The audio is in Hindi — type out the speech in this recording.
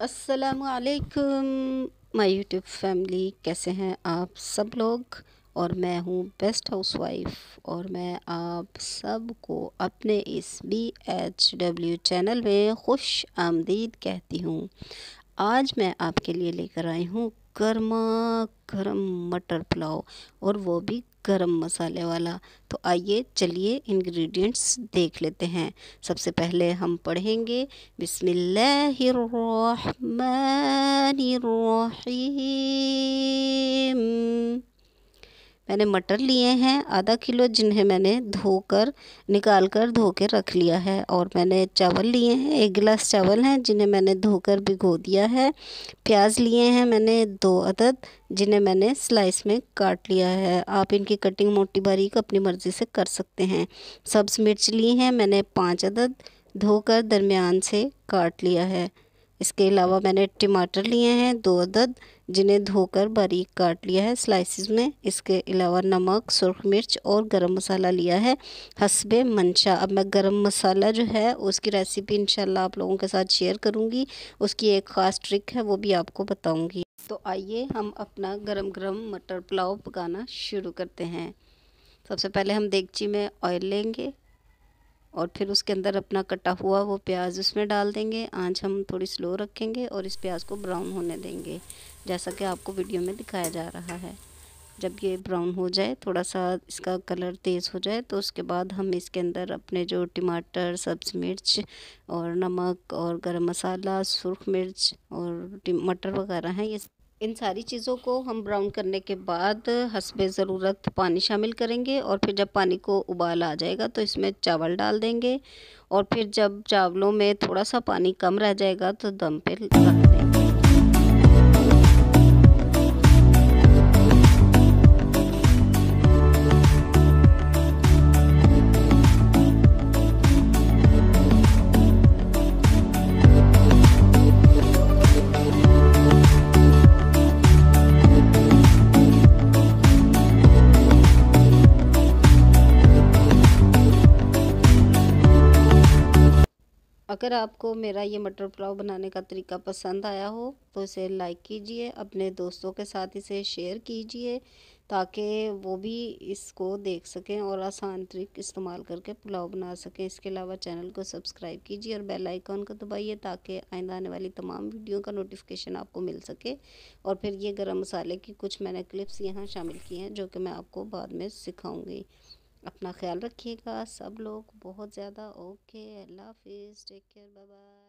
असलकुम माई यूट्यूब फैमिली कैसे हैं आप सब लोग और मैं हूँ बेस्ट हाउसवाइफ और मैं आप सबको अपने इस बी एच डब्ल्यू चैनल में खुश आमदीद कहती हूँ आज मैं आपके लिए लेकर आई हूँ गर्मा गर्म मटर पुलाव और वो भी गरम मसाले वाला तो आइए चलिए इंग्रेडिएंट्स देख लेते हैं सबसे पहले हम पढ़ेंगे बिस्मिल्लाहिर्रहमानिर्रहीम मैंने मटर लिए हैं आधा किलो जिन्हें मैंने धोकर निकाल कर धो के रख लिया है और मैंने चावल लिए हैं एक गिलास चावल हैं जिन्हें मैंने धोकर भिगो दिया है प्याज लिए हैं मैंने दो अदद जिन्हें मैंने स्लाइस में काट लिया है आप इनकी कटिंग मोटी बारीक अपनी मर्ज़ी से कर सकते हैं सब्ज़ मिर्च ली हैं मैंने पाँच अदद धोकर दरमियान से काट लिया है इसके अलावा मैंने टमाटर लिए हैं दो अदद जिन्हें धोकर बारीक काट लिया है स्लाइसिस में इसके अलावा नमक सुरख मिर्च और गरम मसाला लिया है हसब मंशा अब मैं गरम मसाला जो है उसकी रेसिपी इंशाल्लाह आप लोगों के साथ शेयर करूंगी उसकी एक ख़ास ट्रिक है वो भी आपको बताऊँगी तो आइए हम अपना गरम गरम मटर पुलाव पकाना शुरू करते हैं सबसे पहले हम देगची में ऑयल लेंगे और फिर उसके अंदर अपना कटा हुआ वो प्याज उसमें डाल देंगे आंच हम थोड़ी स्लो रखेंगे और इस प्याज को ब्राउन होने देंगे जैसा कि आपको वीडियो में दिखाया जा रहा है जब ये ब्राउन हो जाए थोड़ा सा इसका कलर तेज़ हो जाए तो उसके बाद हम इसके अंदर अपने जो टमाटर सब्ज मिर्च और नमक और गरम मसाला सुरख मिर्च और मटर वगैरह हैं ये इन सारी चीज़ों को हम ब्राउन करने के बाद हसब ज़रूरत पानी शामिल करेंगे और फिर जब पानी को उबाल आ जाएगा तो इसमें चावल डाल देंगे और फिर जब चावलों में थोड़ा सा पानी कम रह जाएगा तो दम पे रख देंगे अगर आपको मेरा ये मटर पुलाव बनाने का तरीका पसंद आया हो तो इसे लाइक कीजिए अपने दोस्तों के साथ इसे शेयर कीजिए ताकि वो भी इसको देख सकें और आसान ट्रिक इस्तेमाल करके पुलाव बना सकें इसके अलावा चैनल को सब्सक्राइब कीजिए और बेल आइकॉन को दबाइए ताकि आइंदा आने वाली तमाम वीडियो का नोटिफिकेशन आपको मिल सके और फिर ये गरम मसाले की कुछ मैंने क्लिप्स यहाँ शामिल की हैं जो कि मैं आपको बाद में सिखाऊँगी अपना ख्याल रखिएगा सब लोग बहुत ज़्यादा ओके अल्लाह हाफिज़ टेक केयर बाय बाय